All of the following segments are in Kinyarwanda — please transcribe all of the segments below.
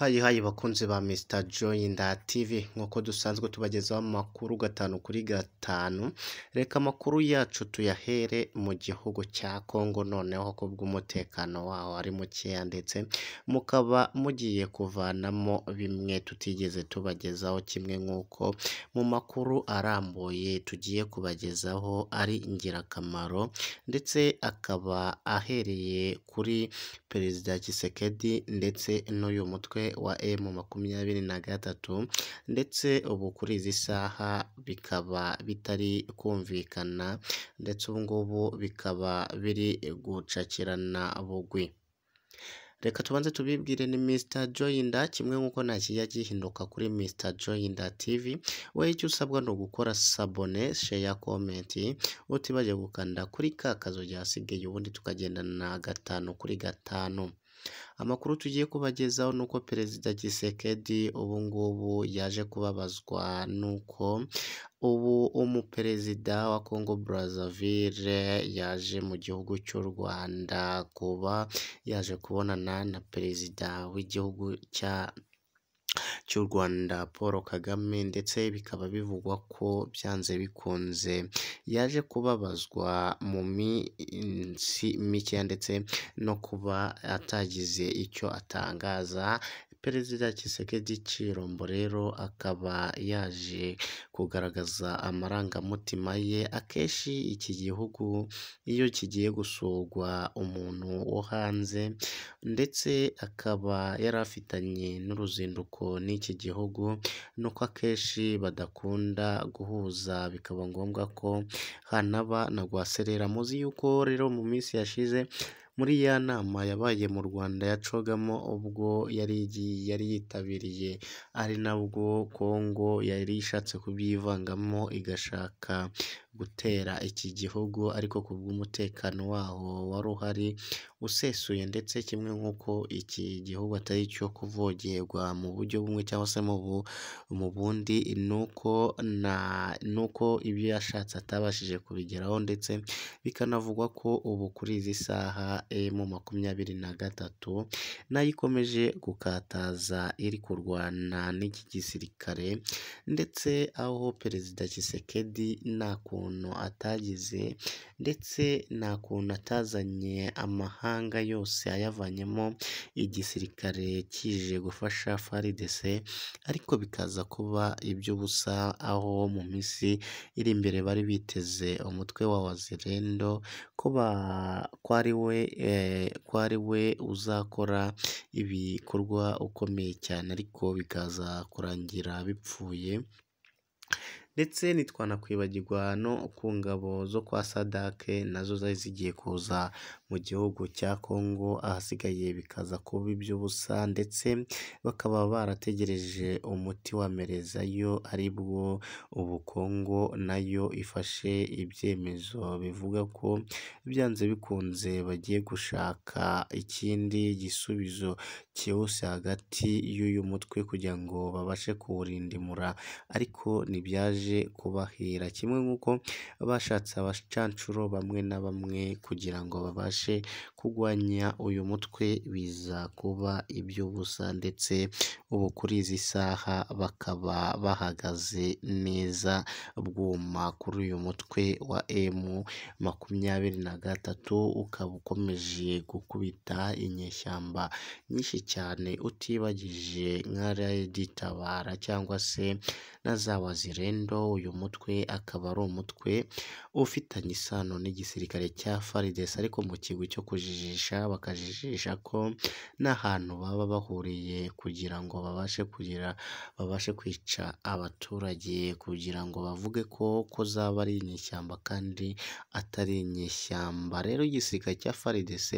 hayi hayi bakunzi ba Mr Joyinda TV nk'uko dusanzwe tubagezaho amakuru gatanu kuri gatanu reka amakuru yacu tuyahere mu gihugu cya Congo noneho kubwo umutekano waho ari mukeya ndetse mukaba mugiye kuvanamo bimwe tutigeze tubagezaho kimwe nk'uko mu makuru arambuye tugiye kubagezaho ari ingirakamaro ndetse akaba ahereye kuri perezida Kisekedi ndetse n'uyu mutwe wa emu makumyabiri na gatatu ndetse ubu kuri izi saha bikaba bitari kumvikana ndetse ubu ngubu bikaba biri gucakirana bugwi reka tubanze tubibwire ni Mr Joyinda kimwe nk'uko ntakijya gihinduka kuri Mr Joyinda TV we icyo usabwa ni ugukora sabone sheya komenti utibajye gukanda kuri ka kazu gasigaye ubundi tukagendana gatanu kuri gatanu Amakuru tugiye kubagezaho ni uko perezida Gisekedi ubu ngubu yaje kubabazwa nuko ubu umuperezida wa Congo Brazzaville yaje mu gihugu cy'u Rwanda kuba yaje kubonana na perezida w'igihugu cya cy'u Rwanda Paul Kagame ndetse bikaba bivugwa ko byanze bikunze yaje kubabazwa mu minsi mikeya ndetse no kuba atagize icyo atangaza Perezida Tshisekedi Tshilombo rero akaba yaje kugaragaza amarangamutima ye, akenshi iki gihugu iyo kigiye gusurwa umuntu wo hanze ndetse akaba yari afitanye n'uruzinduko n'iki gihugu, nuko akenshi badakunda guhuza bikaba ngombwa ko hanaba na rwaserera, muzi yuko rero mu minsi yashize muri ya nama yabaye mu Rwanda yacogamo ubwo yari yari yitabiriye ari nabwo Congo yari ishatse kubyivangamo igashaka gutera iki gihugu ariko kubw'umutekano waho wari uhari usesuye ndetse kimwe nk'uko iki gihugu atari icyo kuvogerwa mu buryo bumwe cyangwa se mu bundi nuko na nuko ibyo yashatse atabashije kubigeraho ndetse bikanavugwa ko ubu kuri izi saha Eh, M makumyabiri na gatatu nayo ikomeje gukataza iri kurwana n'iki gisirikare ndetse aho perezida kisekedi nta kuntu atagize ndetse nta kuntu atazanye amahanga yose ayavanyemo igisirikare kije gufasha FARDC ariko bikaza kuba iby'ubusa aho mu minsi iri imbere bari biteze umutwe wa wazirendo ko ko ari we Eh, ko ari we uzakora ibikorwa ukomeye cyane ariko bikaza kurangira bipfuye. ndetse ntitwanakwibagirwa no ku ngabo zo kwa sadake nazo zari zigiye kuza mu gihugu cya Congo ahasigaye bikaza kuba iby'ubusa ndetse bakaba barategereje umuti wa merezayo aribwo ubu kongo nayo ifashe ibyemezo bivuga ko byanze bikunze bagiye gushaka ikindi gisubizo cyihuse hagati y'uyu mutwe kugira ngo babashe kuwurindimura ariko ntibyaje. baje kubahira kimwe nk'uko bashatse abacancuro bamwe na bamwe kugira ngo babashe kugwanya uyu mutwe biza kuba iby'ubusa ndetse ubu kuri izi saha bakaba bahagaze neza bwuma kuri uyu mutwe wa emu makumyabiri na gatatu ukaba ukomeje gukubita inyeshyamba nyinshi cyane utibagije nka redi tabara cyangwa se na za wazirenda. rero uyu mutwe akaba ari umutwe ufitanye isano n'igisirikare cya Farides ariko mu kigwi cyo kujijisha bakajijisha ko n'ahantu baba bahuriye kugira ngo babashe kugira babashe kwica abaturage kugira ngo bavuge ko ko zaba ari inyeshyamba kandi atari inyeshyamba rero igisirikare cya FARDC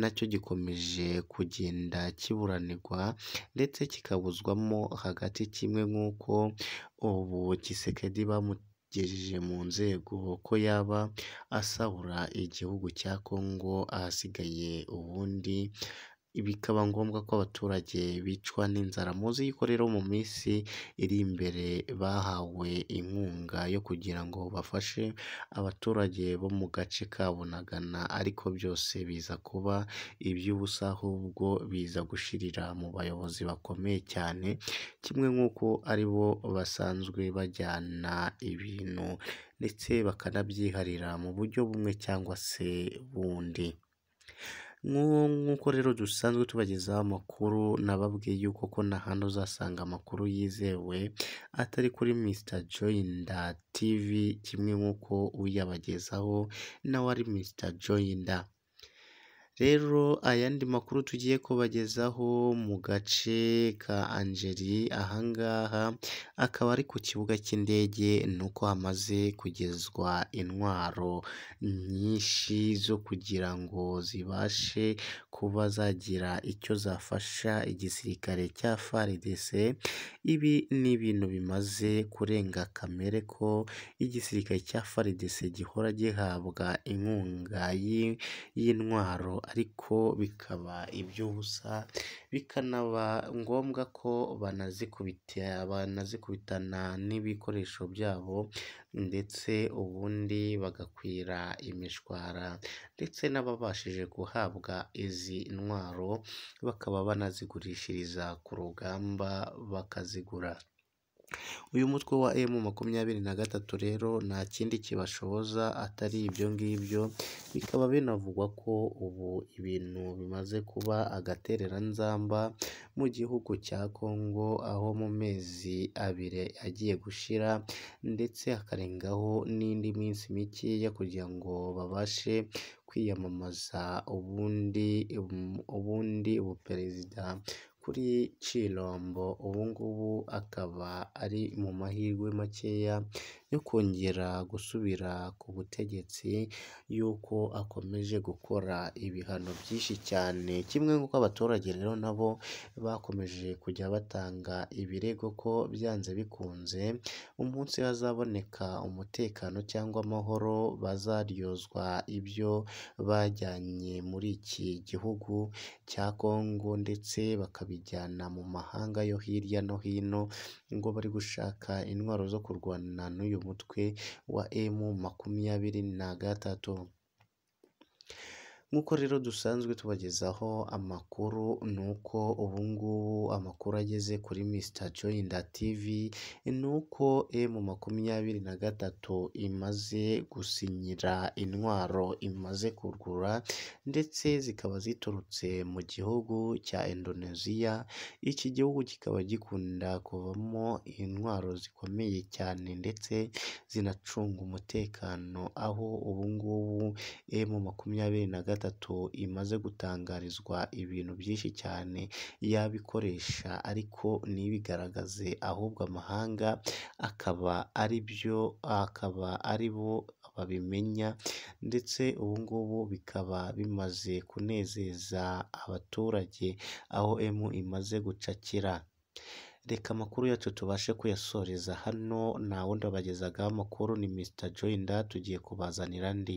nacyo gikomeje kugenda kiburanirwa ndetse kikabuzwamo hagati kimwe nk'uko ububogi Tshisekedi bamugejeje mu nzego ko yaba asahura igihugu cya Congo ahasigaye ubundi bikaba ngombwa ko abaturage bicwa n'inzara muzi yuko rero mu minsi iri imbere bahawe inkunga yo kugira ngo bafashe abaturage bo mu gace ka Bunagana ariko byose biza kuba iby'ubusa ahubwo biza gushirira mu bayobozi bakomeye cyane kimwe nk'uko ari bo basanzwe bajyana ibintu ndetse bakanabyiharira mu buryo bumwe cyangwa se bundi. nk'uko rero dusanzwe tubagezaho amakuru nababwiye yuko ko n'ahandi uzasanga amakuru yizewe atari kuri Mr joyinda TV kimwe nk'uko uyabagezaho nawe ari Mr joyinda Rero ayandi makuru tugiye kubagezaho mu gace ka Angeri aha ngaha akaba ari ku kibuga cy'indege ni uko hamaze kugezwa intwaro nyinshi zo kugira ngo zibashe kuba zagira icyo zafasha igisirikare cya FARDC, ibi ni ibintu bimaze kurenga kamere ko igisirikare cya FARDC gihora gihabwa inkunga y'intwaro. ariko bikaba iby'ubusa bikanaba ngombwa ko banazikubitana n'ibikoresho byabo ndetse ubundi bagakwira imishwara ndetse n'ababashije guhabwa izi ntwaro bakaba banazigurishiriza ku rugamba bakazigura. Uyu mutwe wa M makumyabiri na gatatu rero nta kindi kibashoboza atari ibyo ngibyo, bikaba binavugwa ko ubu ibintu bimaze kuba agatereranzamba mu gihugu cya Congo, aho mu mezi abiri agiye gushira ndetse hakarengaho n'indi minsi mikeya kugira ngo babashe kwiyamamaza ubundi ubundi ubuperezida. kuri Cyirombo ubu ngubu akaba ari mu mahirwe makeya. yo kongera gusubira ku butegetsi y'uko akomeje gukora ibihano byinshi cyane, kimwe nk'uko abaturage rero nabo bakomeje kujya batanga ibirego ko byanze bikunze umunsi hazaboneka umutekano cyangwa amahoro bazaryozwa ibyo bajyanye muri iki gihugu cya Kongo ndetse bakabijyana mu mahanga yo hirya no hino ngo bari gushaka intwaro zo kurwana n'uyu umutwe wa emu makumyabiri na gatatu. nk'uko rero dusanzwe tubagezaho amakuru ni uko ubu ngubu amakuru ageze kuri Mr Joyner TV ni uko e M makumyabiri na gatatu imaze gusinyira intwaro imaze kugura ndetse zikaba ziturutse mu gihugu cya Indonesia, iki gihugu kikaba gikunda kuvamo intwaro zikomeye cyane ndetse zinacunga umutekano, aho ubu ngubu e M makumyabiri na gatatu gatatu imaze gutangarizwa ibintu byinshi cyane yabikoresha ariko ntibigaragaze ahubwo amahanga akaba ari byo akaba ari bo babimenya ndetse ubu ngubu bikaba bimaze kunezeza abaturage aho emu imaze gucakira, reka amakuru yacu tubashe kuyasoreza hano nta wundi wabagezagaho amakuru ni Mr Joy tugiye kubazanira andi.